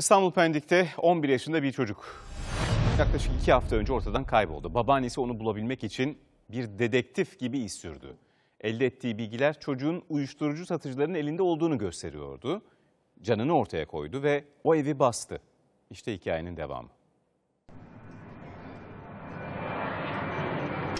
İstanbul Pendik'te 11 yaşında bir çocuk yaklaşık 2 hafta önce ortadan kayboldu. Babaannesi onu bulabilmek için bir dedektif gibi iş sürdü. Elde ettiği bilgiler çocuğun uyuşturucu satıcıların elinde olduğunu gösteriyordu. Canını ortaya koydu ve o evi bastı. İşte hikayenin devamı.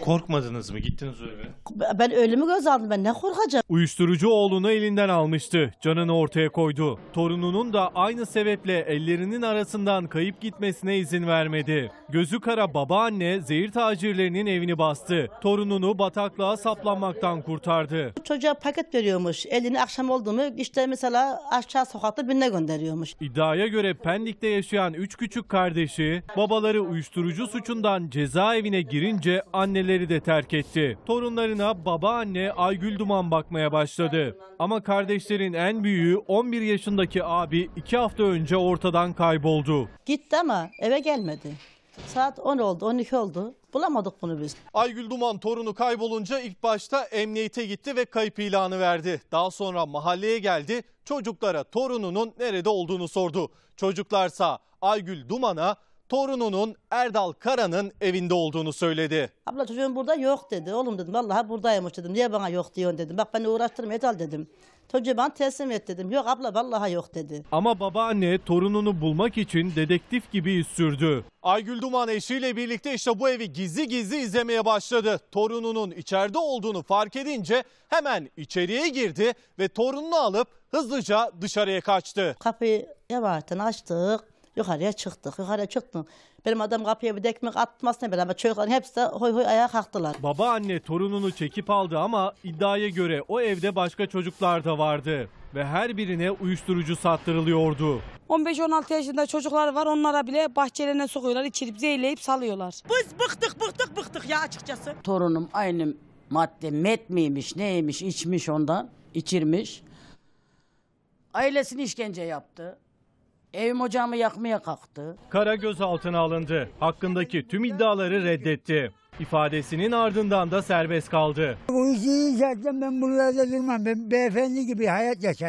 Korkmadınız mı? Gittiniz öyle. Ben ölümü göz aldım ben ne korkacağım. Uyuşturucu oğlunu elinden almıştı. Canını ortaya koydu. Torununun da aynı sebeple ellerinin arasından kayıp gitmesine izin vermedi. Gözü kara babaanne zehir tacirlerinin evini bastı. Torununu bataklığa saplanmaktan kurtardı. Çocuğa paket veriyormuş. Elini akşam oldu mu işte mesela aşağı sokakta birine gönderiyormuş. İddiaya göre Pendik'te yaşayan üç küçük kardeşi babaları uyuşturucu suçundan cezaevine girince anneleri aileleri de terk etti. Torunlarına babaanne Aygül Duman bakmaya başladı. Ama kardeşlerin en büyüğü 11 yaşındaki abi 2 hafta önce ortadan kayboldu. Gitti ama eve gelmedi. Saat 10 oldu, 12 oldu. Bulamadık bunu biz. Aygül Duman torunu kaybolunca ilk başta emniyete gitti ve kayıp ilanı verdi. Daha sonra mahalleye geldi. Çocuklara torununun nerede olduğunu sordu. Çocuklarsa Aygül Duman'a torununun Erdal Kara'nın evinde olduğunu söyledi. Abla çocuğum burada yok dedi. Oğlum dedim vallahi buradaymış dedim. Niye bana yok diyorsun dedim. Bak beni uğraştırma et al dedim. Çocuğu bana teslim et dedim. Yok abla vallahi yok dedi. Ama babaanne torununu bulmak için dedektif gibi iş sürdü. Aygül Duman eşiyle birlikte işte bu evi gizli gizli izlemeye başladı. Torununun içeride olduğunu fark edince hemen içeriye girdi ve torununu alıp hızlıca dışarıya kaçtı. Kapıyı yavaştan açtık. Yukarıya çıktık, yukarıya çıktık. Benim adam kapıya bir de ekmek atmasına beraber çocukların hepsi de hoy hoy ayağa kalktılar. Baba anne torununu çekip aldı ama iddiaya göre o evde başka çocuklar da vardı. Ve her birine uyuşturucu sattırılıyordu. 15-16 yaşında çocuklar var onlara bile bahçelerine sokuyorlar içirip zehirleyip salıyorlar. Biz bıktık bıktık bıktık ya açıkçası. Torunum aynı madde met miymiş neymiş içmiş ondan içirmiş. Ailesini işkence yaptı. Evim ocağımı yakmaya kalktı. Kara gözaltına alındı. Hakkındaki tüm iddiaları reddetti. İfadesinin ardından da serbest kaldı. Bu işi içersem ben buralarda durmam. Ben beyefendi gibi hayat yaşarım.